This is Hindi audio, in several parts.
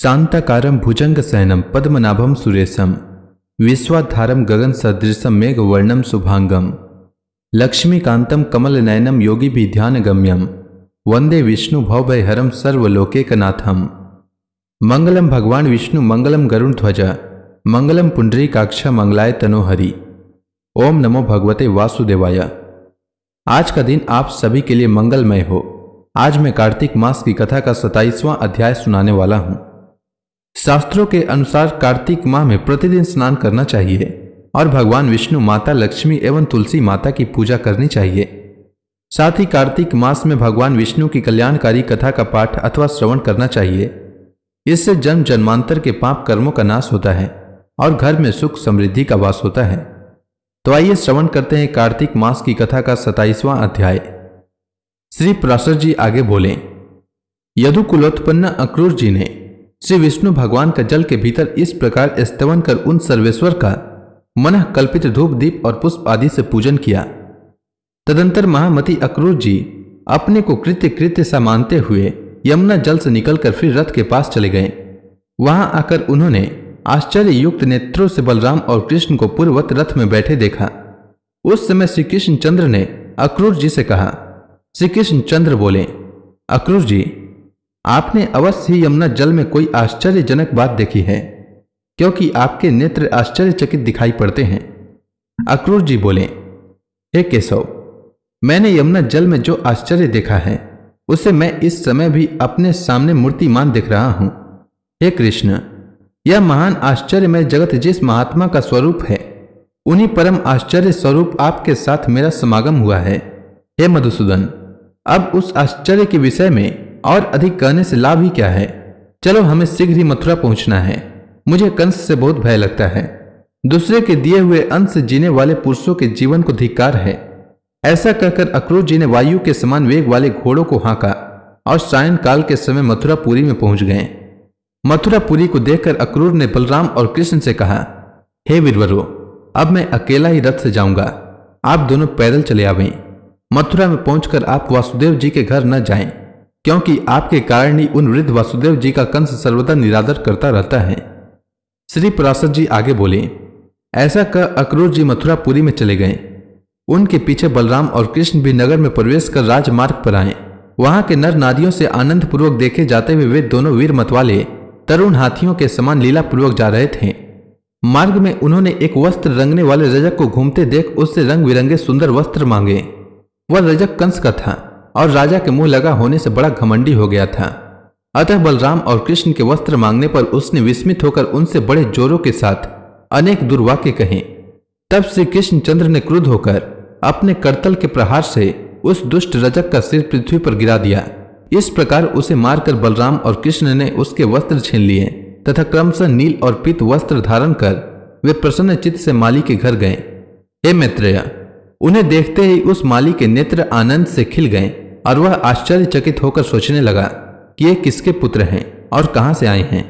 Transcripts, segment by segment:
शांताकारं भुजङ्गसयनं पद्मनाभं सुरेशं विश्वाधारं गगनसदृशं मेघवर्णं शुभाङ्गं लक्ष्मीकान्तं कमलनयनं योगिभिध्यानगम्यं वन्दे हरम सर्वलोकेकनाथम मंगलम भगवान विष्णु मंगलम गरुण ध्वज मंगलम पुंडरी काक्षा मंगलाय तनोहरि ओम नमो भगवते वासुदेवाय आज का दिन आप सभी के लिए मंगलमय हो आज मैं कार्तिक मास की कथा का सताइसवां अध्याय सुनाने वाला हूँ शास्त्रों के अनुसार कार्तिक माह में प्रतिदिन स्नान करना चाहिए और भगवान विष्णु माता लक्ष्मी एवं तुलसी माता की पूजा करनी चाहिए साथ ही कार्तिक मास में भगवान विष्णु की कल्याणकारी कथा का पाठ अथवा श्रवण करना चाहिए इससे जन्म जन्मांतर के पाप कर्मों का नाश होता है और घर में सुख समृद्धि का वास होता है तो आइए श्रवण करते हैं कार्तिक मास की कथा का सताइसवां अध्याय श्री प्रासर जी आगे बोले यदुकुलोत्पन्न अक्रूर जी ने श्री विष्णु भगवान का जल के भीतर इस प्रकार स्तवन कर उन सर्वेश्वर का मन कल्पित धूप दीप और पुष्प आदि से पूजन किया तदंतर महामती अक्रूर जी अपने को कृत्य कृत्य सा मानते हुए यमुना जल से निकलकर फिर रथ के पास चले गए वहां आकर उन्होंने आश्चर्य युक्त नेत्रों से बलराम और कृष्ण को पूर्ववत रथ में बैठे देखा उस समय श्री कृष्ण चंद्र ने अक्रूर जी से कहा श्री कृष्ण चंद्र बोले अक्रूर जी आपने अवश्य ही यमुना जल में कोई आश्चर्यजनक बात देखी है क्योंकि आपके नेत्र आश्चर्यचकित दिखाई पड़ते हैं अक्रूर जी बोले हे केशव मैंने यमुना जल में जो आश्चर्य देखा है उसे मैं इस समय भी अपने सामने मूर्तिमान देख रहा हूं हे कृष्ण यह महान आश्चर्यमय जगत जिस महात्मा का स्वरूप है उन्हीं परम आश्चर्य स्वरूप आपके साथ मेरा समागम हुआ है हे मधुसूदन अब उस आश्चर्य के विषय में और अधिक कहने से लाभ ही क्या है चलो हमें शीघ्र ही मथुरा पहुंचना है मुझे कंस से बहुत भय लगता है दूसरे के दिए हुए अंत से जीने वाले पुरुषों के जीवन को धिकार है ऐसा कहकर अक्रोश जी ने वायु के समान वेग वाले घोड़ों को हाँका और सायंकाल के समय मथुरापुरी में पहुंच गए मथुरापुरी को देखकर अक्रूर ने बलराम और कृष्ण से कहा हे hey वीरवरो अब मैं अकेला ही रथ से जाऊंगा आप दोनों पैदल चले आवें मथुरा में पहुंचकर आप वासुदेव जी के घर न जाएं क्योंकि आपके कारण ही उन वृद्ध वासुदेव जी का कंस सर्वदा निरादर करता रहता है श्री पराशर जी आगे बोले ऐसा कर अक्रूर जी मथुरापुरी में चले गए उनके पीछे बलराम और कृष्ण भी नगर में प्रवेश कर राजमार्ग पर आए वहां के नर नारियों से आनंद पूर्वक देखे जाते हुए वे दोनों वीर मतवाले तरुण हाथियों के समान लीला पूर्वक जा रहे थे मार्ग में उन्होंने एक वस्त्र रंगने वाले रजक को घूमते देख उससे रंग बिरंगे सुंदर वस्त्र मांगे वह रजक कंस का था और राजा के मुंह लगा होने से बड़ा घमंडी हो गया था अतः बलराम और कृष्ण के वस्त्र मांगने पर उसने विस्मित होकर उनसे बड़े जोरों के साथ अनेक दुर्वाक्य कहे तब श्री कृष्णचंद्र ने क्रुद्ध होकर अपने करतल के प्रहार से उस दुष्ट रजक का सिर पृथ्वी पर गिरा दिया इस प्रकार उसे मारकर बलराम और कृष्ण ने उसके वस्त्र छीन लिए तथा क्रमशः नील और पीत वस्त्र धारण कर वे प्रसन्न चित्त से माली के घर गए हे मैत्रेय उन्हें देखते ही उस माली के नेत्र आनंद से खिल गए और वह आश्चर्यचकित होकर सोचने लगा कि ये किसके पुत्र हैं और कहाँ से आए हैं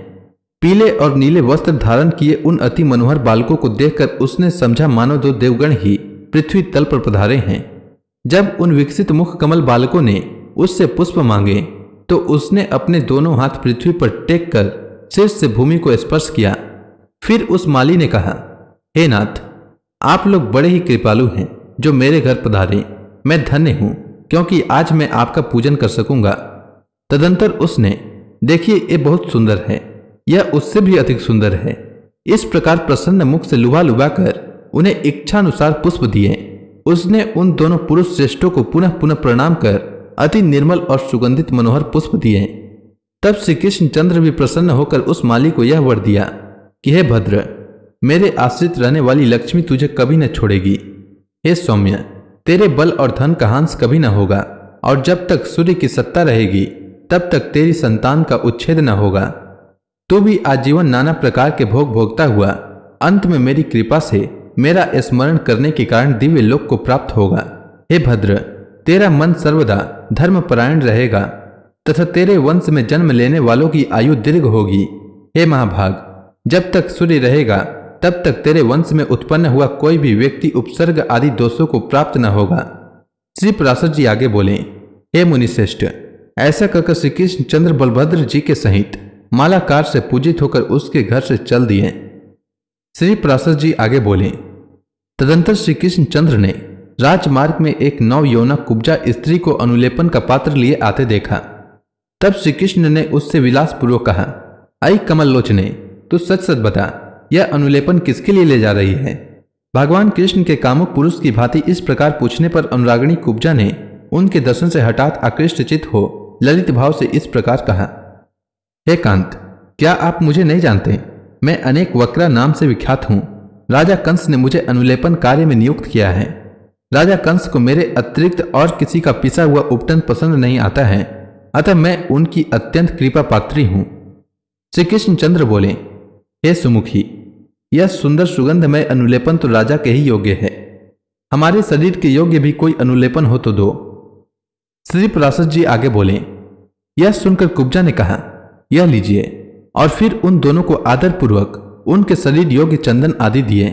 पीले और नीले वस्त्र धारण किए उन अति मनोहर बालकों को देखकर उसने समझा मानो दो देवगण ही पृथ्वी तल पर पधारे हैं जब उन विकसित मुख कमल बालकों ने उससे पुष्प मांगे तो उसने अपने दोनों हाथ पृथ्वी पर टेक कर सिर से भूमि को स्पर्श किया फिर उस माली ने कहा हे नाथ आप लोग बड़े ही कृपालु हैं जो मेरे घर पधारे मैं धन्य हूं क्योंकि आज मैं आपका पूजन कर सकूंगा तदंतर उसने देखिए ये बहुत सुंदर है यह उससे भी अधिक सुंदर है इस प्रकार प्रसन्न मुख से लुभा लुभा कर उन्हें इच्छानुसार पुष्प दिए उसने उन दोनों पुरुष श्रेष्ठों को पुनः पुनः प्रणाम कर अति निर्मल और सुगंधित मनोहर पुष्प दिए तब श्री कृष्ण चंद्र भी प्रसन्न होकर उस माली को यह वर दिया कि हे भद्र मेरे आश्रित रहने वाली लक्ष्मी तुझे कभी न छोड़ेगी हे सौम्य तेरे बल और धन का हंस कभी न होगा और जब तक सूर्य की सत्ता रहेगी तब तक तेरी संतान का उच्छेद न होगा तो भी आजीवन नाना प्रकार के भोग भोगता हुआ अंत में मेरी कृपा से मेरा स्मरण करने के कारण दिव्य लोक को प्राप्त होगा हे भद्र तेरा मन सर्वदा धर्मपरायण रहेगा तथा तेरे वंश में जन्म लेने वालों की आयु दीर्घ होगी हे महाभाग जब तक सूर्य रहेगा तब तक तेरे वंश में उत्पन्न हुआ कोई भी व्यक्ति उपसर्ग आदि दोषों को प्राप्त न होगा श्री पराशर जी आगे बोले हे मुनिश्रेष्ठ ऐसा कहकर श्री कृष्ण चंद्र बलभद्र जी के सहित मालाकार से पूजित होकर उसके घर से चल दिए श्री पराशर जी आगे बोले तदंतर श्री कृष्ण चंद्र ने राजमार्ग में एक नव यौना कुब्जा स्त्री को अनुलेपन का पात्र लिए आते देखा तब श्री कृष्ण ने उससे विलासपूर्वक कहा आई कमल लोचने तू सच सच बता यह अनुलेपन किसके लिए ले जा रही है भगवान कृष्ण के कामुक पुरुष की भांति इस प्रकार पूछने पर अनुरागणी कुब्जा ने उनके दर्शन से हटात आकृष्ट चित हो ललित भाव से इस प्रकार कहा हे कांत क्या आप मुझे नहीं जानते मैं अनेक वक्रा नाम से विख्यात हूँ राजा कंस ने मुझे अनुलेपन कार्य में नियुक्त किया है राजा कंस को मेरे अतिरिक्त और किसी का पिसा हुआ उपटन पसंद नहीं आता है अतः मैं उनकी अत्यंत कृपा पात्री हूँ श्री कृष्ण चंद्र बोले हे सुमुखी यह सुंदर सुगंध में अनुलेपन तो राजा के ही योग्य है हमारे शरीर के योग्य भी कोई अनुलेपन हो तो दो श्री प्रासद जी आगे बोले यह सुनकर कुब्जा ने कहा यह लीजिए और फिर उन दोनों को आदरपूर्वक उनके शरीर योग्य चंदन आदि दिए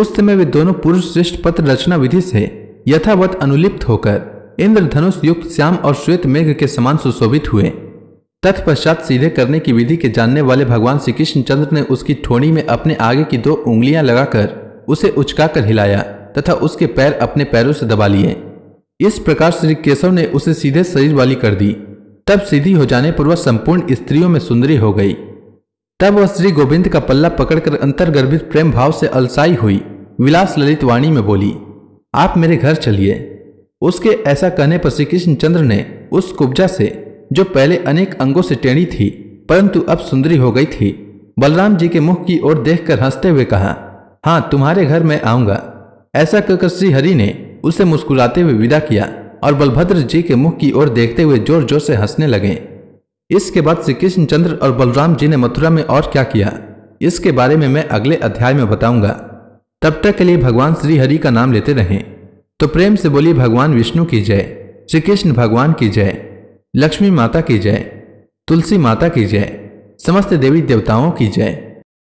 उस समय वे दोनों पुरुष श्रेष्ठ पत्र रचना विधि से यथावत अनुलिप्त होकर इंद्रधनुष युक्त श्याम और श्वेत मेघ के समान सुशोभित हुए तत्पश्चात सीधे करने की विधि के जानने वाले भगवान श्री कृष्णचंद्र ने उसकी ठोड़ी में अपने आगे की दो उंगलियां लगाकर उसे उचकाकर हिलाया तथा उसके पैर अपने पैरों से दबा लिए इस प्रकार श्री केशव ने उसे सीधे शरीर वाली कर दी तब सीधी हो जाने पर वह संपूर्ण स्त्रियों में सुंदरी हो गई तब वह श्री गोविंद का पल्ला पकड़कर अंतर्गर्भित प्रेम भाव से अलसाई हुई विलास ललित वाणी में बोली आप मेरे घर चलिए उसके ऐसा कहने पर श्री कृष्णचंद्र ने उस कुब्जा से जो पहले अनेक अंगों से टेढ़ी थी परंतु अब सुंदरी हो गई थी बलराम जी के मुख की ओर देखकर हंसते हुए कहा हाँ तुम्हारे घर में आऊंगा ऐसा कहकर श्रीहरि ने उसे मुस्कुराते हुए विदा किया और बलभद्र जी के मुख की ओर देखते हुए जोर जोर से हंसने लगे इसके बाद श्री कृष्णचंद्र और बलराम जी ने मथुरा में और क्या किया इसके बारे में मैं अगले अध्याय में बताऊंगा तब तक के लिए भगवान श्री हरि का नाम लेते रहें तो प्रेम से बोलिए भगवान विष्णु की जय श्री कृष्ण भगवान की जय लक्ष्मी माता की जय तुलसी माता की जय समस्त देवी देवताओं की जय